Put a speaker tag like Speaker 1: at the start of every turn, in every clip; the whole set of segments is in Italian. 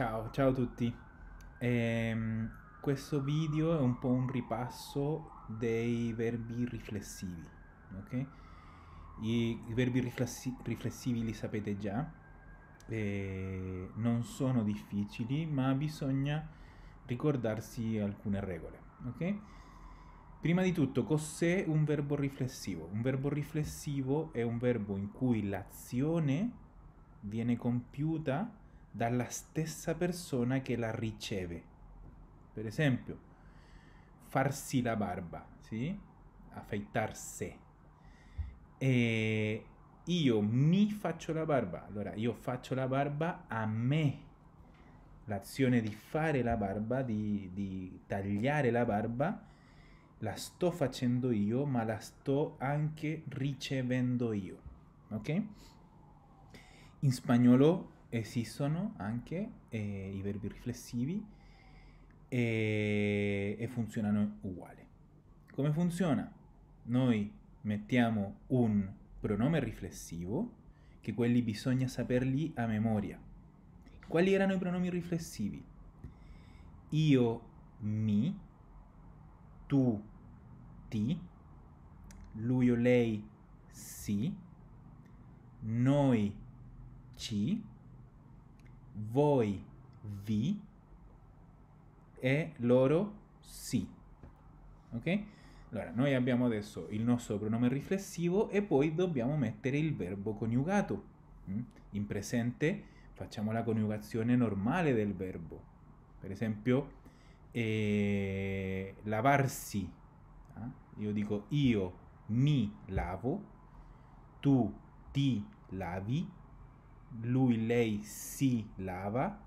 Speaker 1: Ciao, ciao a tutti. Ehm, questo video è un po' un ripasso dei verbi riflessivi, ok? I, verbi riflessi, riflessivi li sapete già, eh, non sono difficili, ma bisogna ricordarsi alcune regole, ok? Prima di tutto, cos'è un verbo riflessivo? Un verbo riflessivo è un verbo in cui l'azione viene compiuta dalla stessa persona che la riceve. Per esempio, farsi la barba, sì? affeittarsi. E io mi faccio la barba, allora io faccio la barba a me. L'azione di fare la barba, di, di tagliare la barba, la sto facendo io, ma la sto anche ricevendo io. Ok? In spagnolo esistono anche eh, i verbi riflessivi e, e funzionano uguali. Come funziona? Noi mettiamo un pronome riflessivo, che quelli bisogna saperli a memoria. Quali erano i pronomi riflessivi? Io, mi, tu, ti, lui o lei, si, noi, ci, voi vi e loro sì. Ok? Allora, noi abbiamo adesso il nostro pronome riflessivo e poi dobbiamo mettere il verbo coniugato. Mm? In presente facciamo la coniugazione normale del verbo. Per esempio, eh, lavarsi. Ah? Io dico io mi lavo, tu ti lavi, lui, lei si lava,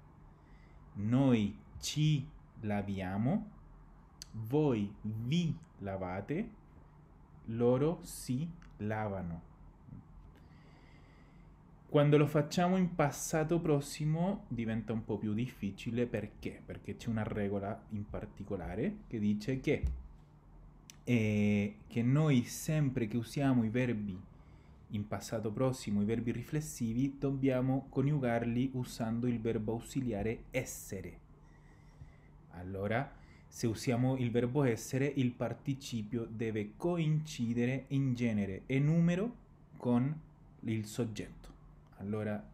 Speaker 1: noi ci laviamo, voi vi lavate, loro si lavano. Quando lo facciamo in passato prossimo diventa un po' più difficile perché? Perché c'è una regola in particolare che dice che, eh, che noi sempre che usiamo i verbi in passato prossimo i verbi riflessivi dobbiamo coniugarli usando il verbo ausiliare essere. Allora, se usiamo il verbo essere, il participio deve coincidere in genere e numero con il soggetto. Allora,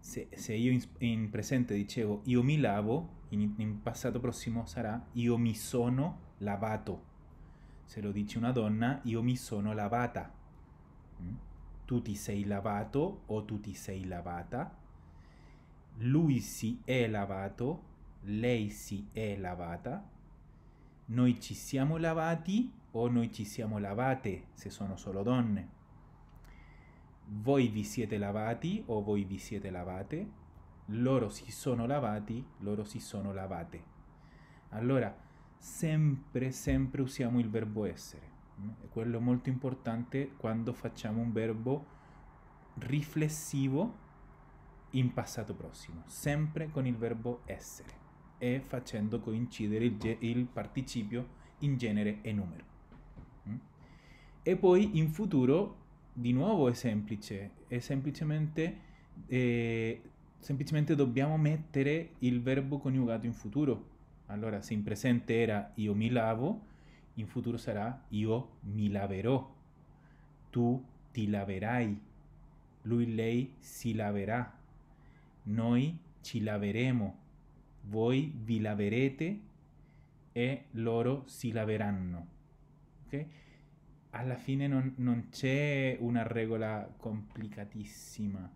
Speaker 1: se, se io in, in, presente dicevo io mi lavo, in, in passato prossimo sarà io mi sono lavato. Se lo dice una donna, io mi sono lavata tu ti sei lavato o tu ti sei lavata, lui si è lavato, lei si è lavata, noi ci siamo lavati o noi ci siamo lavate se sono solo donne, voi vi siete lavati o voi vi siete lavate, loro si sono lavati, loro si sono lavate. Allora, sempre, sempre usiamo il verbo essere. E quello è molto importante quando facciamo un verbo riflessivo in passato prossimo, sempre con il verbo essere e facendo coincidere il, ge- il participio in genere e numero. E poi in futuro, di nuovo è semplice, è semplicemente, eh, semplicemente dobbiamo mettere il verbo coniugato in futuro. Allora, se in presente era io mi lavo, in futuro sarà io mi laverò, tu ti laverai, lui lei si laverà, noi ci laveremo, voi vi laverete e loro si laveranno. Okay? Alla fine non, non c'è una regola complicatissima,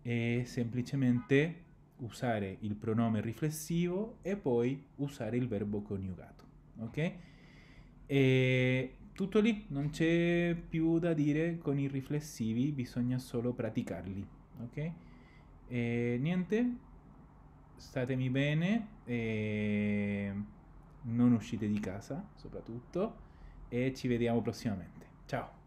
Speaker 1: è semplicemente usare il pronome riflessivo e poi usare il verbo coniugato. Okay? E tutto lì, non c'è più da dire con i riflessivi, bisogna solo praticarli, ok? E niente, statemi bene, non uscite di casa soprattutto e ci vediamo prossimamente. Ciao!